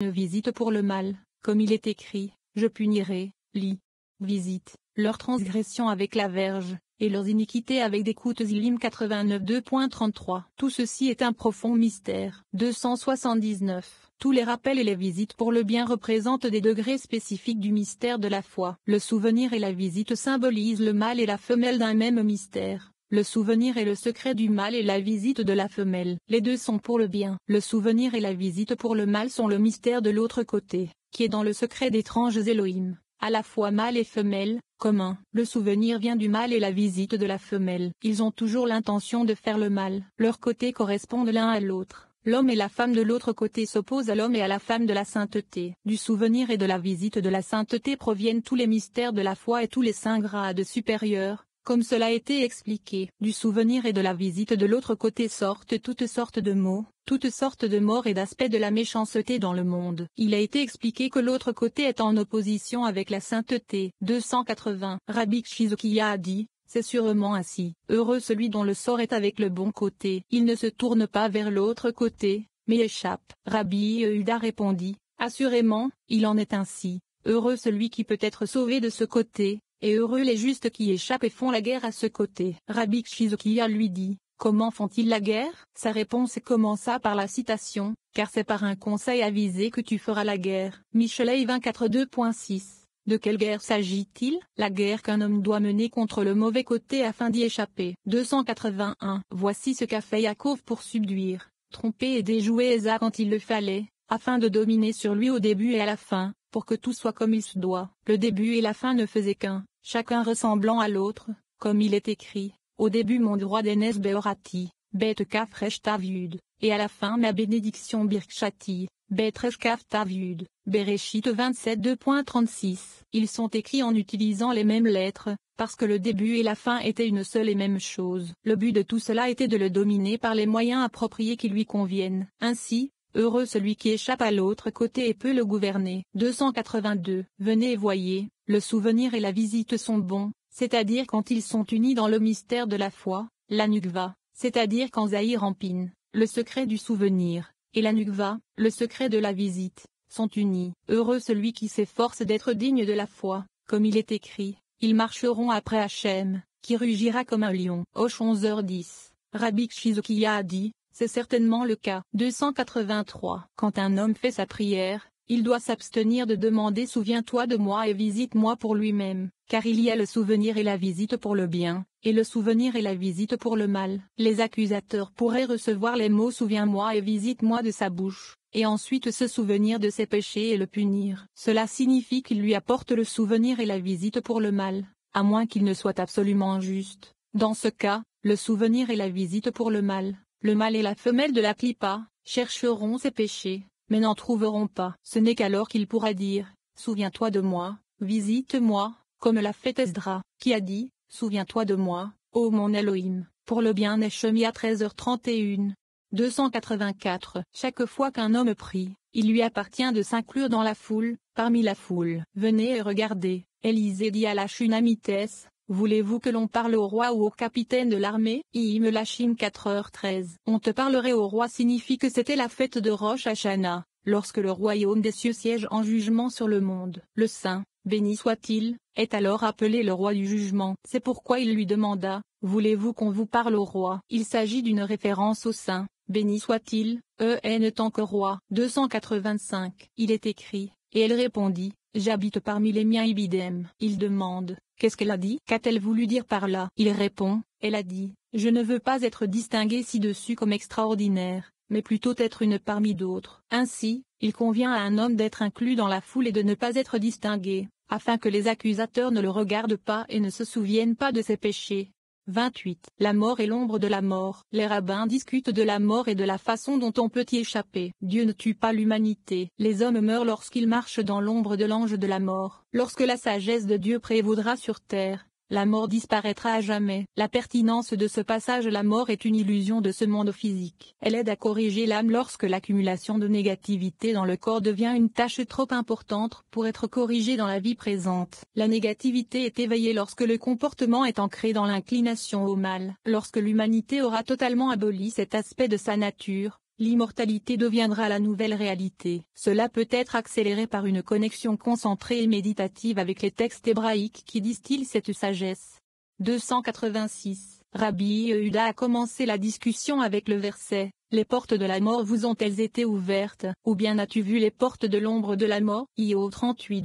Une visite pour le mal, comme il est écrit, je punirai, lis, visite, leurs transgressions avec la verge, et leurs iniquités avec des coutes Ilim 89 Tout ceci est un profond mystère. 279. Tous les rappels et les visites pour le bien représentent des degrés spécifiques du mystère de la foi. Le souvenir et la visite symbolisent le mâle et la femelle d'un même mystère. Le souvenir et le secret du mâle et la visite de la femelle. Les deux sont pour le bien. Le souvenir et la visite pour le mal sont le mystère de l'autre côté, qui est dans le secret d'étranges Elohim, à la fois mâle et femelle, commun. Le souvenir vient du mâle et la visite de la femelle. Ils ont toujours l'intention de faire le mal. Leurs côtés correspondent l'un à l'autre. L'homme et la femme de l'autre côté s'opposent à l'homme et à la femme de la sainteté. Du souvenir et de la visite de la sainteté proviennent tous les mystères de la foi et tous les saints grades supérieurs, comme cela a été expliqué, du souvenir et de la visite de l'autre côté sortent toutes sortes de mots, toutes sortes de morts et d'aspects de la méchanceté dans le monde. Il a été expliqué que l'autre côté est en opposition avec la sainteté. 280 Rabbi Shizukiya a dit, c'est sûrement ainsi. Heureux celui dont le sort est avec le bon côté. Il ne se tourne pas vers l'autre côté, mais échappe. Rabbi Yehuda répondit, assurément, il en est ainsi. Heureux celui qui peut être sauvé de ce côté, et heureux les justes qui échappent et font la guerre à ce côté. Rabbi Shizukiya lui dit, comment font-ils la guerre Sa réponse commença par la citation, car c'est par un conseil avisé que tu feras la guerre. Michelet 24 2.6 de quelle guerre s'agit-il La guerre qu'un homme doit mener contre le mauvais côté afin d'y échapper. 281 Voici ce qu'a fait Yaakov pour subduire, tromper et déjouer Esa quand il le fallait, afin de dominer sur lui au début et à la fin, pour que tout soit comme il se doit. Le début et la fin ne faisaient qu'un, chacun ressemblant à l'autre, comme il est écrit, au début mon droit d'Enes Beorati, kafresh Taviud, et à la fin ma bénédiction Birkshati, kaf Taviud, Bereshit 27 2.36. Ils sont écrits en utilisant les mêmes lettres, parce que le début et la fin étaient une seule et même chose. Le but de tout cela était de le dominer par les moyens appropriés qui lui conviennent. Ainsi, Heureux celui qui échappe à l'autre côté et peut le gouverner. 282. Venez et voyez, le souvenir et la visite sont bons, c'est-à-dire quand ils sont unis dans le mystère de la foi, la nukva, c'est-à-dire quand Zahir empine, le secret du souvenir, et la nukva, le secret de la visite, sont unis. Heureux celui qui s'efforce d'être digne de la foi, comme il est écrit, ils marcheront après Hachem, qui rugira comme un lion. Hoche 11h10, Rabbi Shizukiya a dit, c'est certainement le cas. 283. Quand un homme fait sa prière, il doit s'abstenir de demander souviens-toi de moi et visite-moi pour lui-même, car il y a le souvenir et la visite pour le bien, et le souvenir et la visite pour le mal. Les accusateurs pourraient recevoir les mots souviens-moi et visite-moi de sa bouche, et ensuite se souvenir de ses péchés et le punir. Cela signifie qu'il lui apporte le souvenir et la visite pour le mal, à moins qu'il ne soit absolument juste. Dans ce cas, le souvenir et la visite pour le mal le mâle et la femelle de la clipa, chercheront ses péchés, mais n'en trouveront pas. Ce n'est qu'alors qu'il pourra dire, souviens-toi de moi, visite-moi, comme l'a fait Esdra, qui a dit, souviens-toi de moi, ô mon Elohim, pour le bien chemis à 13h31. 284 Chaque fois qu'un homme prie, il lui appartient de s'inclure dans la foule, parmi la foule. Venez et regardez, Élisée dit à la Voulez-vous que l'on parle au roi ou au capitaine de l'armée Im la 4h13. On te parlerait au roi signifie que c'était la fête de Rosh Hashanah, lorsque le royaume des cieux siège en jugement sur le monde. Le saint, béni soit-il, est alors appelé le roi du jugement. C'est pourquoi il lui demanda, voulez-vous qu'on vous parle au roi Il s'agit d'une référence au saint, béni soit-il, en tant que roi. 285. Il est écrit, et elle répondit, J'habite parmi les miens ibidem. Il demande, Qu'est-ce qu'elle a dit Qu'a-t-elle voulu dire par là Il répond, elle a dit, je ne veux pas être distinguée ci-dessus comme extraordinaire, mais plutôt être une parmi d'autres. Ainsi, il convient à un homme d'être inclus dans la foule et de ne pas être distingué, afin que les accusateurs ne le regardent pas et ne se souviennent pas de ses péchés. 28. La mort et l'ombre de la mort. Les rabbins discutent de la mort et de la façon dont on peut y échapper. Dieu ne tue pas l'humanité. Les hommes meurent lorsqu'ils marchent dans l'ombre de l'ange de la mort, lorsque la sagesse de Dieu prévaudra sur terre. La mort disparaîtra à jamais. La pertinence de ce passage La mort est une illusion de ce monde physique. Elle aide à corriger l'âme lorsque l'accumulation de négativité dans le corps devient une tâche trop importante pour être corrigée dans la vie présente. La négativité est éveillée lorsque le comportement est ancré dans l'inclination au mal. Lorsque l'humanité aura totalement aboli cet aspect de sa nature, l'immortalité deviendra la nouvelle réalité. Cela peut être accéléré par une connexion concentrée et méditative avec les textes hébraïques qui distillent cette sagesse. 286. Rabbi Yehuda a commencé la discussion avec le verset « Les portes de la mort vous ont-elles été ouvertes Ou bien as-tu vu les portes de l'ombre de la mort ?» Io 38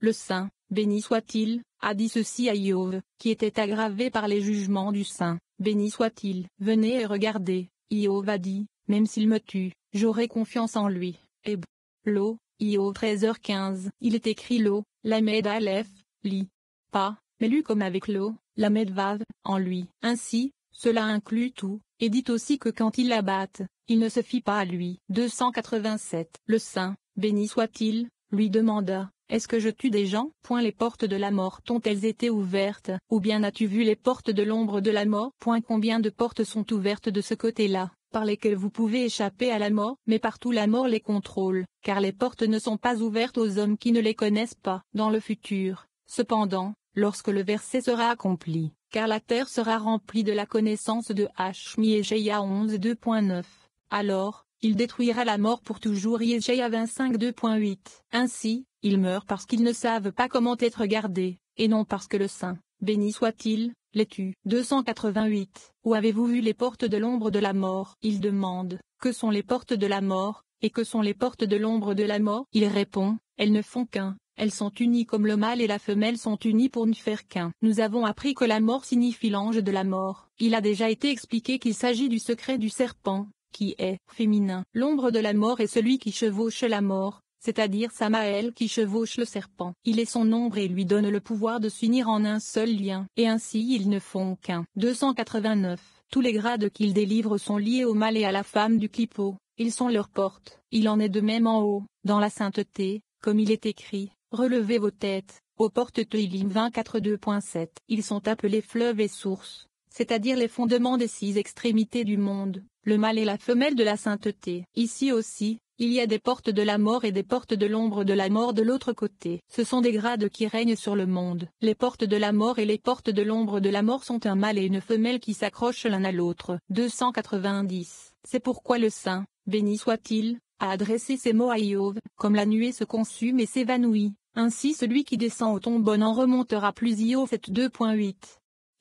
Le Saint, béni soit-il, a dit ceci à Iov, qui était aggravé par les jugements du Saint, béni soit-il. Venez et regardez, Iov a dit, même s'il me tue, j'aurai confiance en lui. Et l'eau, IO 13h15. Il est écrit l'eau, la med Aleph, li. Pas, mais lu comme avec l'eau, la med Vav, en lui. Ainsi, cela inclut tout, et dit aussi que quand il abatte, il ne se fie pas à lui. 287. Le saint, béni soit-il, lui demanda, est-ce que je tue des gens Point les portes de la mort ont-elles été ouvertes Ou bien as-tu vu les portes de l'ombre de la mort Point combien de portes sont ouvertes de ce côté-là par lesquels vous pouvez échapper à la mort, mais partout la mort les contrôle, car les portes ne sont pas ouvertes aux hommes qui ne les connaissent pas. Dans le futur, cependant, lorsque le verset sera accompli, car la terre sera remplie de la connaissance de Hachmi et 11 2.9, alors, il détruira la mort pour toujours Yeshaya 25 2.8. Ainsi, ils meurent parce qu'ils ne savent pas comment être gardés, et non parce que le Saint, béni soit-il, tu 288. Où avez-vous vu les portes de l'ombre de la mort Il demande. Que sont les portes de la mort Et que sont les portes de l'ombre de la mort Il répond. Elles ne font qu'un. Elles sont unies comme le mâle et la femelle sont unies pour ne faire qu'un. Nous avons appris que la mort signifie l'ange de la mort. Il a déjà été expliqué qu'il s'agit du secret du serpent, qui est féminin. L'ombre de la mort est celui qui chevauche la mort, c'est-à-dire Samaël qui chevauche le serpent. Il est son ombre et lui donne le pouvoir de s'unir en un seul lien, et ainsi ils ne font qu'un. 289. Tous les grades qu'il délivrent sont liés au mal et à la femme du clipot, ils sont leurs portes. Il en est de même en haut, dans la sainteté, comme il est écrit, relevez vos têtes, aux portes de 24 2.7. Ils sont appelés fleuves et sources, c'est-à-dire les fondements des six extrémités du monde, le mâle et la femelle de la sainteté. Ici aussi, il y a des portes de la mort et des portes de l'ombre de la mort de l'autre côté. Ce sont des grades qui règnent sur le monde. Les portes de la mort et les portes de l'ombre de la mort sont un mâle et une femelle qui s'accrochent l'un à l'autre. 290. C'est pourquoi le saint, béni soit-il, a adressé ces mots à Iov, comme la nuée se consume et s'évanouit, ainsi celui qui descend au tombeau n'en remontera plus Iov 2.8.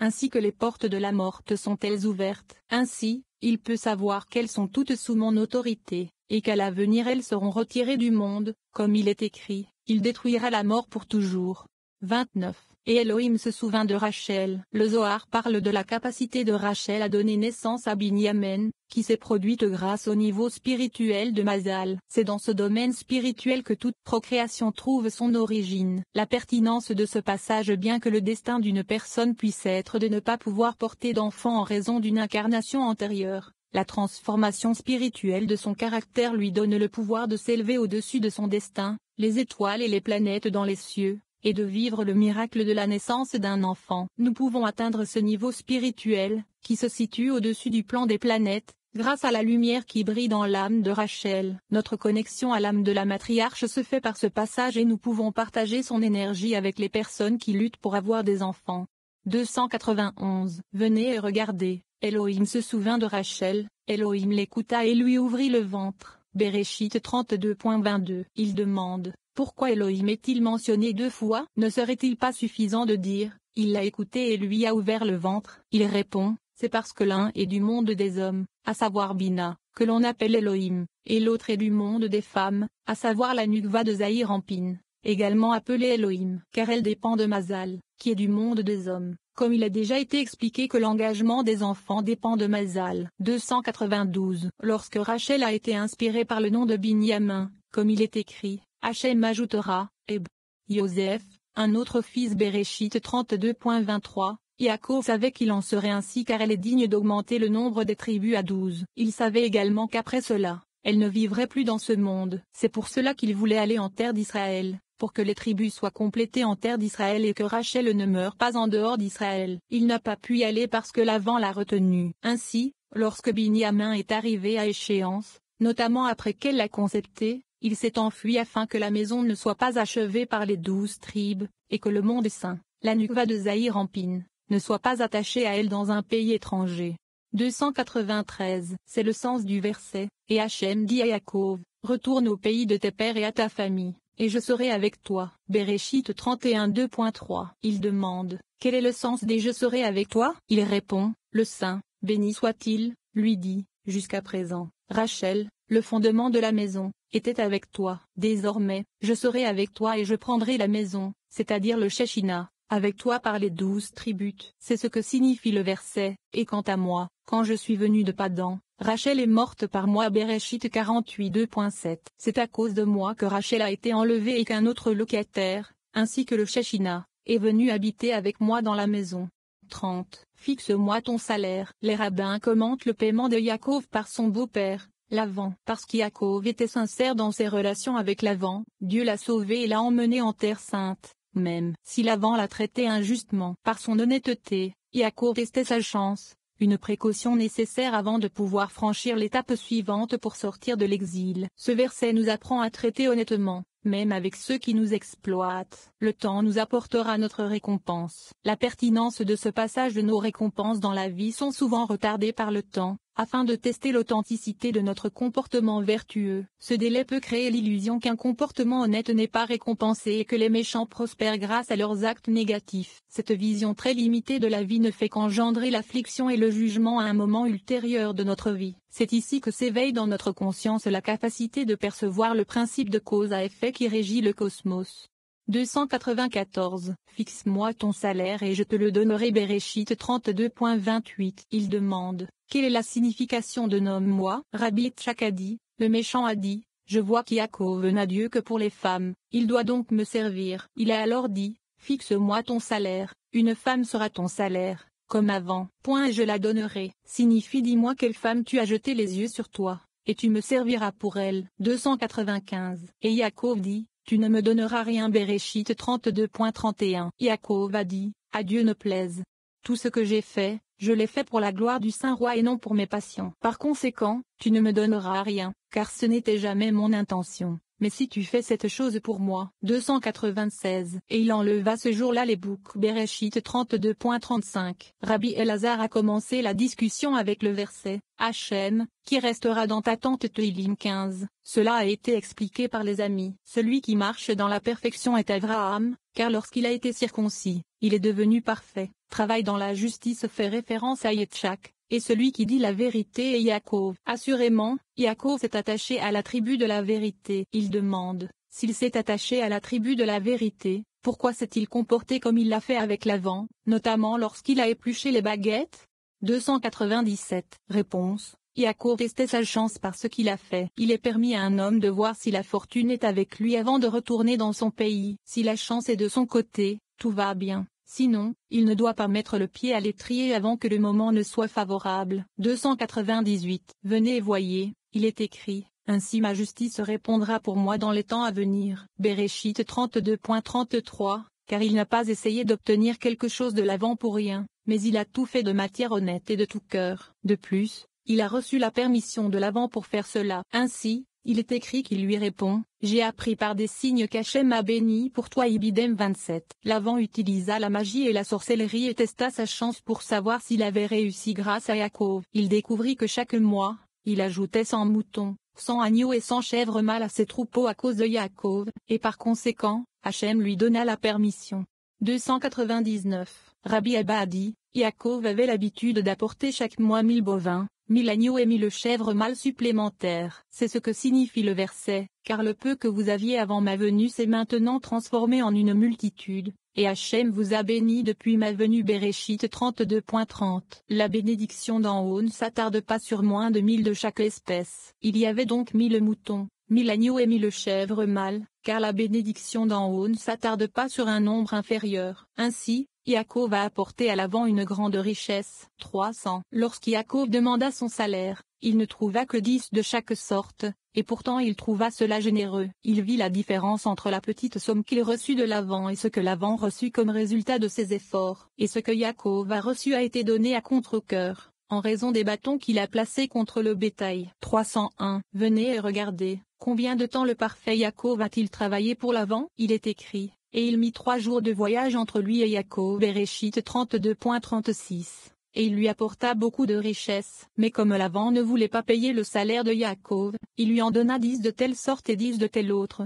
Ainsi que les portes de la morte sont-elles ouvertes. Ainsi, il peut savoir qu'elles sont toutes sous mon autorité, et qu'à l'avenir elles seront retirées du monde, comme il est écrit, il détruira la mort pour toujours. 29 et Elohim se souvint de Rachel. Le Zohar parle de la capacité de Rachel à donner naissance à Binyamen, qui s'est produite grâce au niveau spirituel de Mazal. C'est dans ce domaine spirituel que toute procréation trouve son origine. La pertinence de ce passage bien que le destin d'une personne puisse être de ne pas pouvoir porter d'enfant en raison d'une incarnation antérieure, la transformation spirituelle de son caractère lui donne le pouvoir de s'élever au-dessus de son destin, les étoiles et les planètes dans les cieux, et de vivre le miracle de la naissance d'un enfant. Nous pouvons atteindre ce niveau spirituel, qui se situe au-dessus du plan des planètes, grâce à la lumière qui brille dans l'âme de Rachel. Notre connexion à l'âme de la matriarche se fait par ce passage et nous pouvons partager son énergie avec les personnes qui luttent pour avoir des enfants. 291 Venez et regardez, Elohim se souvint de Rachel, Elohim l'écouta et lui ouvrit le ventre. Bereshit 32.22 Il demande, pourquoi Elohim est-il mentionné deux fois Ne serait-il pas suffisant de dire, il l'a écouté et lui a ouvert le ventre Il répond, c'est parce que l'un est du monde des hommes, à savoir Bina, que l'on appelle Elohim, et l'autre est du monde des femmes, à savoir la Nukva de Zahir Pine, également appelée Elohim, car elle dépend de Mazal, qui est du monde des hommes, comme il a déjà été expliqué que l'engagement des enfants dépend de Mazal. 292 Lorsque Rachel a été inspirée par le nom de Binyamin, comme il est écrit, Hachem ajoutera, Eb, Yosef, un autre fils Béréchit 32.23, Yaakov savait qu'il en serait ainsi car elle est digne d'augmenter le nombre des tribus à douze. Il savait également qu'après cela, elle ne vivrait plus dans ce monde. C'est pour cela qu'il voulait aller en terre d'Israël, pour que les tribus soient complétées en terre d'Israël et que Rachel ne meure pas en dehors d'Israël. Il n'a pas pu y aller parce que l'avant l'a retenu. Ainsi, lorsque Binyamin est arrivé à échéance, notamment après qu'elle l'a concepté, il s'est enfui afin que la maison ne soit pas achevée par les douze tribus, et que le monde saint, la va de Zahir en Pine, ne soit pas attaché à elle dans un pays étranger. 293 C'est le sens du verset, et Hachem dit à Yaakov, Retourne au pays de tes pères et à ta famille, et je serai avec toi. Bereshit 31 2.3 Il demande, Quel est le sens des je serai avec toi Il répond, Le Saint, béni soit-il, lui dit, Jusqu'à présent, Rachel, le fondement de la maison, était avec toi. Désormais, je serai avec toi et je prendrai la maison, c'est-à-dire le Shechina, avec toi par les douze tributes. C'est ce que signifie le verset, et quant à moi, quand je suis venu de Padan, Rachel est morte par moi Bereshit 48 2.7. C'est à cause de moi que Rachel a été enlevée et qu'un autre locataire, ainsi que le Shechina, est venu habiter avec moi dans la maison. 30. Fixe-moi ton salaire. Les rabbins commentent le paiement de Yaakov par son beau-père, l'avant. Parce qu'Iakov était sincère dans ses relations avec l'avant, Dieu l'a sauvé et l'a emmené en terre sainte, même si l'avant l'a traité injustement. Par son honnêteté, Yakov testait sa chance, une précaution nécessaire avant de pouvoir franchir l'étape suivante pour sortir de l'exil. Ce verset nous apprend à traiter honnêtement, même avec ceux qui nous exploitent. Le temps nous apportera notre récompense. La pertinence de ce passage de nos récompenses dans la vie sont souvent retardées par le temps, afin de tester l'authenticité de notre comportement vertueux. Ce délai peut créer l'illusion qu'un comportement honnête n'est pas récompensé et que les méchants prospèrent grâce à leurs actes négatifs. Cette vision très limitée de la vie ne fait qu'engendrer l'affliction et le jugement à un moment ultérieur de notre vie. C'est ici que s'éveille dans notre conscience la capacité de percevoir le principe de cause à effet qui régit le cosmos. 294. Fixe-moi ton salaire et je te le donnerai Bereshit 32.28. Il demande, quelle est la signification de nomme-moi Rabbi Tchak dit, le méchant a dit, je vois qu'Yakov n'a Dieu que pour les femmes, il doit donc me servir. Il a alors dit, fixe-moi ton salaire, une femme sera ton salaire, comme avant. Point et je la donnerai. Signifie dis-moi quelle femme tu as jeté les yeux sur toi, et tu me serviras pour elle. 295. Et Yakov dit, tu ne me donneras rien. Bereshit 32.31. Yaakov a dit, à Dieu ne plaise. Tout ce que j'ai fait, je l'ai fait pour la gloire du Saint-Roi et non pour mes passions. Par conséquent, tu ne me donneras rien, car ce n'était jamais mon intention mais si tu fais cette chose pour moi. 296. Et il enleva ce jour-là les boucs. Bereshit 32.35. Rabbi Elazar a commencé la discussion avec le verset Hachem, qui restera dans ta tente Teilim 15. Cela a été expliqué par les amis. Celui qui marche dans la perfection est Abraham, car lorsqu'il a été circoncis, il est devenu parfait. Travail dans la justice fait référence à Yetchak et celui qui dit la vérité est Yaakov. Assurément, Yaakov s'est attaché à la tribu de la vérité. Il demande, s'il s'est attaché à la tribu de la vérité, pourquoi s'est-il comporté comme il l'a fait avec l'avant, notamment lorsqu'il a épluché les baguettes 297. Réponse. Yaakov testait sa chance par ce qu'il a fait. Il est permis à un homme de voir si la fortune est avec lui avant de retourner dans son pays. Si la chance est de son côté, tout va bien. Sinon, il ne doit pas mettre le pied à l'étrier avant que le moment ne soit favorable. 298. Venez et voyez, il est écrit, ainsi ma justice répondra pour moi dans les temps à venir. Bereshit 32.33, car il n'a pas essayé d'obtenir quelque chose de l'avant pour rien, mais il a tout fait de matière honnête et de tout cœur. De plus, il a reçu la permission de l'avant pour faire cela. Ainsi, il est écrit qu'il lui répond J'ai appris par des signes qu'Hachem a béni pour toi. Ibidem 27. L'avant utilisa la magie et la sorcellerie et testa sa chance pour savoir s'il avait réussi grâce à Yaakov. Il découvrit que chaque mois, il ajoutait 100 moutons, 100 agneaux et 100 chèvres mâles à ses troupeaux à cause de Yaakov, et par conséquent, Hachem lui donna la permission. 299. Rabbi Abba a dit Yaakov avait l'habitude d'apporter chaque mois 1000 bovins, mille agneaux et mille chèvres mâles supplémentaires. C'est ce que signifie le verset, car le peu que vous aviez avant ma venue s'est maintenant transformé en une multitude, et Hachem vous a béni depuis ma venue Bereshit 32.30. La bénédiction d'en haut ne s'attarde pas sur moins de mille de chaque espèce. Il y avait donc mille moutons, mille agneaux et mille chèvres mâles, car la bénédiction d'en haut ne s'attarde pas sur un nombre inférieur. Ainsi, Yaakov a apporté à l'avant une grande richesse. 300. Lorsqu'Yaakov demanda son salaire, il ne trouva que dix de chaque sorte, et pourtant il trouva cela généreux. Il vit la différence entre la petite somme qu'il reçut de l'avant et ce que l'avant reçut comme résultat de ses efforts. Et ce que Yaakov a reçu a été donné à contre coeur en raison des bâtons qu'il a placés contre le bétail. 301. Venez et regardez, combien de temps le parfait Yaakov a-t-il travaillé pour l'avant Il est écrit, et il mit trois jours de voyage entre lui et et Bereshit 32.36 et il lui apporta beaucoup de richesses. Mais comme l'avant ne voulait pas payer le salaire de Yaakov, il lui en donna dix de telle sorte et dix de telle autre,